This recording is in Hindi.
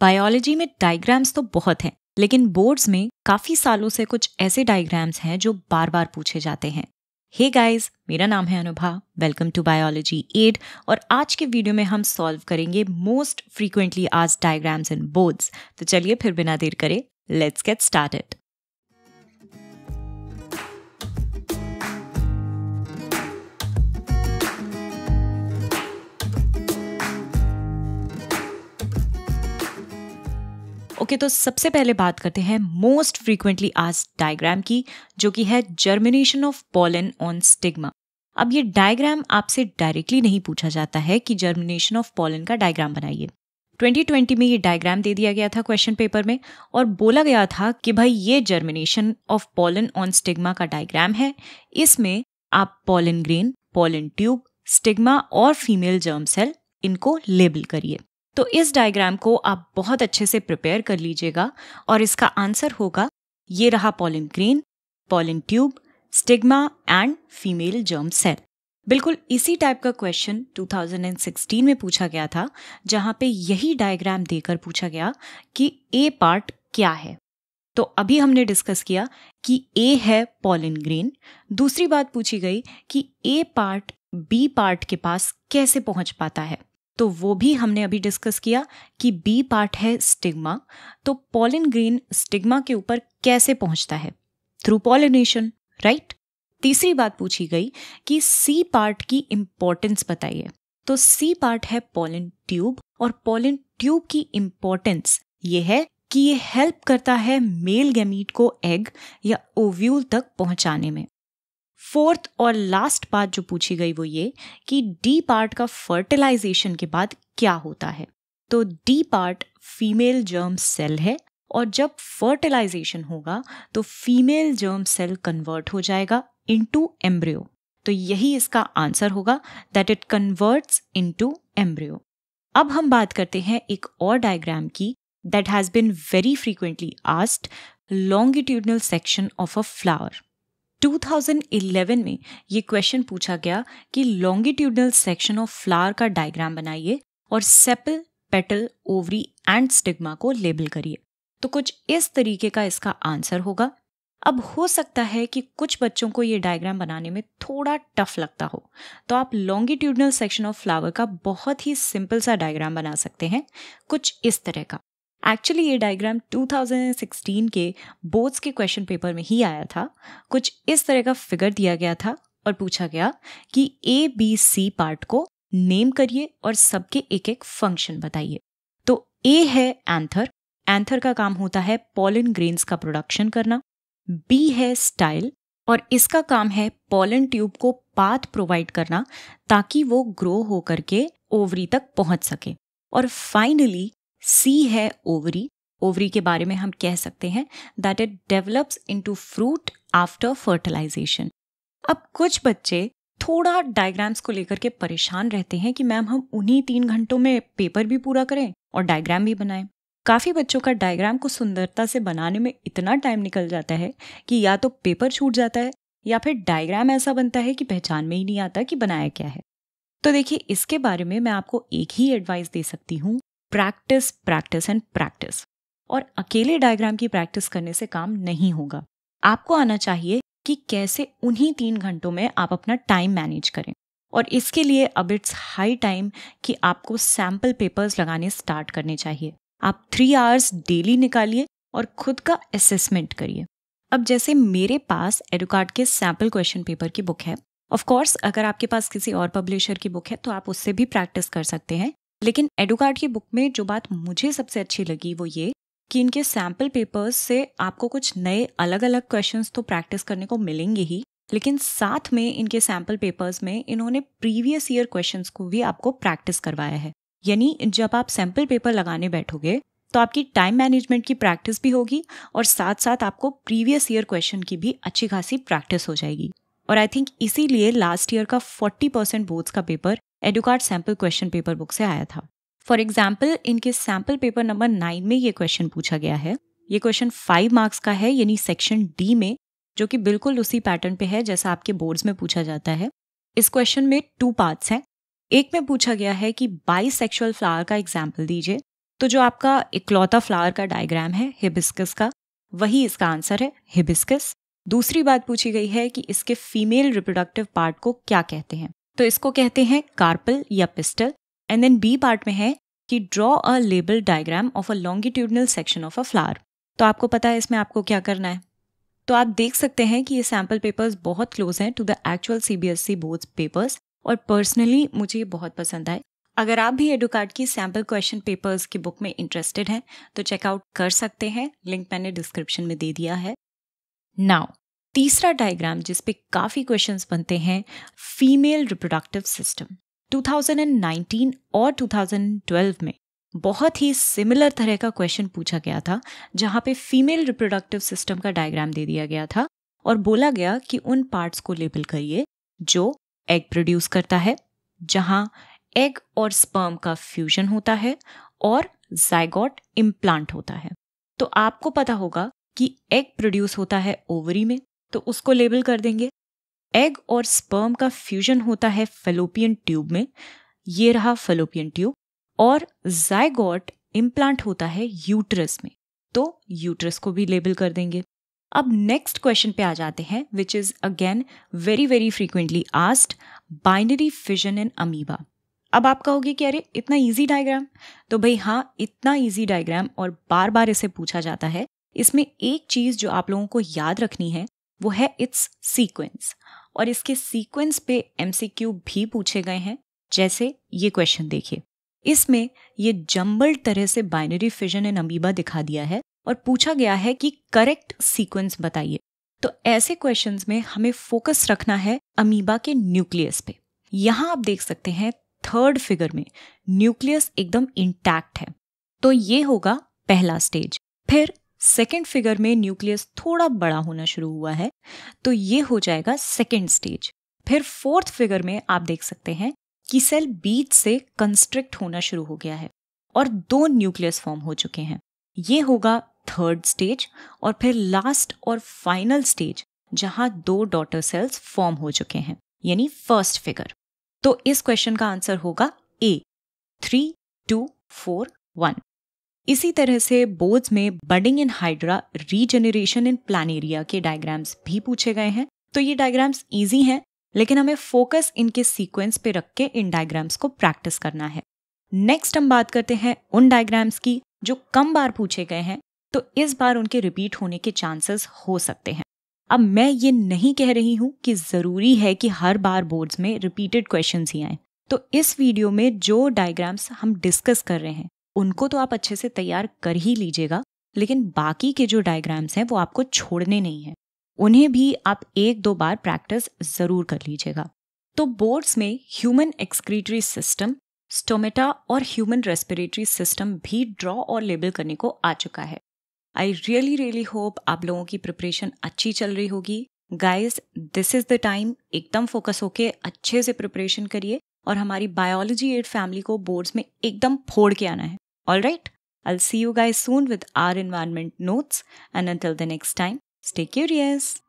बायोलॉजी में डायग्राम्स तो बहुत हैं लेकिन बोर्ड्स में काफी सालों से कुछ ऐसे डायग्राम्स हैं जो बार बार पूछे जाते हैं हे hey गाइस मेरा नाम है Anubha welcome to biology aid और आज के वीडियो में हम सॉल्व करेंगे मोस्ट फ्रीक्वेंटली आज डायग्राम्स इन बोर्ड्स तो चलिए फिर बिना देर करे लेट्स गेट स्टार्टेड ओके तो सबसे पहले बात करते हैं मोस्ट फ्रीक्वेंटली आज डायग्राम की जो कि है germination of pollen on stigma अब ये डायग्राम आपसे डायरेक्टली नहीं पूछा जाता है कि जर्मिनेशन ऑफ पॉलन का डायग्राम बनाइए 2020 में ये डायग्राम दे दिया गया था क्वेश्चन पेपर में और बोला गया था कि भाई ये germination of pollen on stigma का डायग्राम है इसमें आप pollen grain pollen tube stigma और फीमेल जर्म सेल इनको लेबल करिए तो इस डायग्राम को आप बहुत अच्छे से प्रिपेयर कर लीजिएगा और इसका आंसर होगा ये रहा pollen grain pollen tube stigma and female germ cell बिल्कुल इसी टाइप का क्वेश्चन 2016 में पूछा गया था जहां पे यही डायग्राम देकर पूछा गया कि ए पार्ट क्या है तो अभी हमने डिस्कस किया कि ए है पॉलिन ग्रीन दूसरी बात पूछी गई कि ए पार्ट बी पार्ट के पास कैसे पहुंच पाता है तो वो भी हमने अभी डिस्कस किया कि बी पार्ट है स्टिग्मा तो पॉलिन ग्रीन स्टिग्मा के ऊपर कैसे पहुंचता है थ्रू पॉलिनेशन राइट तीसरी बात पूछी गई कि सी पार्ट की इंपॉर्टेंस बताइए तो सी पार्ट है पॉलिन ट्यूब और पॉलिन ट्यूब की इंपॉर्टेंस ये है कि ये हेल्प करता है मेल गैमीट को एग या ओव्यूल तक पहुंचाने में फोर्थ और लास्ट बात जो पूछी गई वो ये कि डी पार्ट का फर्टिलाइजेशन के बाद क्या होता है तो D part female germ cell है और जब फर्टिलाइजेशन होगा तो फीमेल जर्म सेल कन्वर्ट हो जाएगा इनटू एम्ब्रियो तो यही इसका आंसर होगा that it converts into embryo अब हम बात करते हैं एक और डायग्राम की that has been very frequently asked longitudinal section of a flower 2011 में ये क्वेश्चन पूछा गया कि लॉन्गिट्यूडनल सेक्शन ऑफ फ्लावर का डायग्राम बनाइए और sepal petal ovary and stigma को लेबल करिए तो कुछ इस तरीके का इसका आंसर होगा अब हो सकता है कि कुछ बच्चों को ये डायग्राम बनाने में थोड़ा टफ लगता हो तो आप लॉन्गिट्यूडनल सेक्शन ऑफ फ्लावर का बहुत ही सिंपल सा डायग्राम बना सकते हैं कुछ इस तरह का एक्चुअली ये डायग्राम 2016 के बोर्ड्स के क्वेश्चन पेपर में ही आया था कुछ इस तरह का फिगर दिया गया था और पूछा गया कि ए बी सी पार्ट को नेम करिए और सबके एक एक फंक्शन बताइए तो ए है एंथर एंथर का काम होता है पॉलन ग्रेन्स का प्रोडक्शन करना बी है स्टाइल और इसका काम है पॉलन ट्यूब को पाथ प्रोवाइड करना ताकि वो ग्रो होकर के ओवरी तक पहुंच सके और फाइनली सी है ओवरी ओवरी के बारे में हम कह सकते हैं that it develops into fruit after fertilisation अब कुछ बच्चे थोड़ा डायग्राम्स को लेकर के परेशान रहते हैं कि मैम हम उन्हीं तीन घंटों में पेपर भी पूरा करें और डायग्राम भी बनाएं काफ़ी बच्चों का डायग्राम को सुंदरता से बनाने में इतना टाइम निकल जाता है कि या तो पेपर छूट जाता है या फिर डायग्राम ऐसा बनता है कि पहचान में ही नहीं आता कि बनाया क्या है तो देखिए इसके बारे में मैं आपको एक ही एडवाइस दे सकती हूँ प्रैक्टिस प्रैक्टिस एंड प्रैक्टिस और अकेले डायग्राम की प्रैक्टिस करने से काम नहीं होगा आपको आना चाहिए कि कैसे उन्हीं तीन घंटों में आप अपना टाइम मैनेज करें और इसके लिए अब इट्स हाई टाइम कि आपको सैम्पल पेपर्स लगाने स्टार्ट करने चाहिए आप थ्री आवर्स डेली निकालिए और खुद का असेसमेंट करिए अब जैसे मेरे पास एडुकार्ड के सैम्पल क्वेश्चन पेपर की बुक है ऑफ कोर्स अगर आपके पास किसी और पब्लिशर की बुक है तो आप उससे भी प्रैक्टिस कर सकते हैं लेकिन एडुकार्ड की बुक में जो बात मुझे सबसे अच्छी लगी वो ये कि इनके सैम्पल पेपर्स से आपको कुछ नए अलग अलग क्वेश्चंस तो प्रैक्टिस करने को मिलेंगे ही लेकिन साथ में इनके सैम्पल पेपर्स में इन्होंने प्रीवियस ईयर क्वेश्चंस को भी आपको प्रैक्टिस करवाया है यानी जब आप सैम्पल पेपर लगाने बैठोगे तो आपकी टाइम मैनेजमेंट की प्रैक्टिस भी होगी और साथ साथ आपको प्रीवियस ईयर क्वेश्चन की भी अच्छी खासी प्रैक्टिस हो जाएगी और आई थिंक इसीलिए लास्ट ईयर का 40 परसेंट बोर्ड्स का paper Educart sample question paper book से आया था फॉर एग्जाम्पल इनके सैम्पल पेपर नंबर नाइन में ये क्वेश्चन पूछा गया है ये क्वेश्चन फाइव मार्क्स का है यानी सेक्शन डी में जो कि बिल्कुल उसी पैटर्न पे है जैसा आपके बोर्ड्स में पूछा जाता है इस क्वेश्चन में टू पार्ट्स हैं एक में पूछा गया है कि बाई सेक्शुअल फ्लावर का एग्जाम्पल दीजिए तो जो आपका इकलौता फ्लावर का डायग्राम है हिबिस्कस का वही इसका आंसर है हिबिस्कस दूसरी बात पूछी गई है कि इसके फीमेल रिप्रोडक्टिव पार्ट को क्या कहते हैं तो इसको कहते हैं कार्पल या pistil and then B part में है कि draw a label diagram of a longitudinal section of a flower तो आपको पता है इसमें आपको क्या करना है तो आप देख सकते हैं कि ये सैम्पल पेपर्स बहुत क्लोज हैं to the actual C B S C board papers और पर्सनली मुझे ये बहुत पसंद आए अगर आप भी एडुकार्ड की सैम्पल क्वेश्चन पेपर्स की बुक में इंटरेस्टेड हैं तो चेकआउट कर सकते हैं लिंक मैंने डिस्क्रिप्शन में दे दिया है नाउ तीसरा डायग्राम जिस पे काफ़ी क्वेश्चंस बनते हैं फीमेल रिप्रोडक्टिव सिस्टम 2019 और 2012 में बहुत ही सिमिलर तरह का क्वेश्चन पूछा गया था जहां पे फीमेल रिप्रोडक्टिव सिस्टम का डायग्राम दे दिया गया था और बोला गया कि उन पार्ट्स को लेबल करिए जो एग प्रोड्यूस करता है जहां एग और स्पर्म का फ्यूजन होता है और जायगॉट इम्प्लांट होता है तो आपको पता होगा कि एग प्रोड्यूस होता है ओवरी में तो उसको लेबल कर देंगे एग और स्पर्म का फ्यूजन होता है फेलोपियन ट्यूब में ये रहा फेलोपियन ट्यूब और जायगॉट इम्प्लांट होता है यूट्रस में तो यूट्रस को भी लेबल कर देंगे अब नेक्स्ट क्वेश्चन पे आ जाते हैं which is again very very frequently asked binary fission in amoeba अब आप कहोगे कि अरे इतना इजी डायग्राम तो भाई हाँ इतना इजी डायग्राम और बार बार इसे पूछा जाता है इसमें एक चीज जो आप लोगों को याद रखनी है वो है इट्स सीक्वेंस और इसके सीक्वेंस पे एमसीक्यू भी पूछे गए हैं जैसे ये क्वेश्चन देखिए इसमें ये जंबल तरह से बाइनरी फिजन एंड अमीबा दिखा दिया है और पूछा गया है कि करेक्ट सीक्वेंस बताइए तो ऐसे क्वेश्चन में हमें फोकस रखना है अमीबा के न्यूक्लियस पे यहां आप देख सकते हैं थर्ड फिगर में न्यूक्लियस एकदम इंटैक्ट है तो ये होगा पहला स्टेज फिर सेकेंड फिगर में न्यूक्लियस थोड़ा बड़ा होना शुरू हुआ है तो ये हो जाएगा सेकेंड स्टेज फिर फोर्थ फिगर में आप देख सकते हैं कि सेल बीच से कंस्ट्रिक्ट होना शुरू हो गया है और दो न्यूक्लियस फॉर्म हो चुके हैं ये होगा थर्ड स्टेज और फिर लास्ट और फाइनल स्टेज जहां दो डॉटर सेल्स फॉर्म हो चुके हैं यानी फर्स्ट फिगर तो इस क्वेश्चन का आंसर होगा A three two four one इसी तरह से बोर्ड्स में budding in hydra regeneration in planaria के डायग्राम्स भी पूछे गए हैं तो ये डायग्राम्स ईजी हैं लेकिन हमें फोकस इनके सीक्वेंस पे रख के इन डायग्राम्स को प्रैक्टिस करना है नेक्स्ट हम बात करते हैं उन डायग्राम्स की जो कम बार पूछे गए हैं तो इस बार उनके रिपीट होने के चांसेस हो सकते हैं अब मैं ये नहीं कह रही हूं कि ज़रूरी है कि हर बार बोर्ड्स में रिपीटेड क्वेश्चन ही आए तो इस वीडियो में जो डायग्राम्स हम डिस्कस कर रहे हैं उनको तो आप अच्छे से तैयार कर ही लीजिएगा लेकिन बाकी के जो डायग्राम्स हैं वो आपको छोड़ने नहीं हैं उन्हें भी आप एक दो बार प्रैक्टिस ज़रूर कर लीजिएगा तो बोर्ड्स में ह्यूमन एक्सक्रीटरी सिस्टम स्टोमेटा और ह्यूमन रेस्पिरेटरी सिस्टम भी ड्रॉ और लेबल करने को आ चुका है आई रियली रियली होप आप लोगों की प्रिपरेशन अच्छी चल रही होगी guys this is the time एकदम फोकस होके अच्छे से प्रिपरेशन करिए और हमारी बायोलॉजी एड फैमिली को बोर्ड्स में एकदम फोड़ के आना है All right, I'll see you guys soon with our environment notes, and until the next time, stay curious.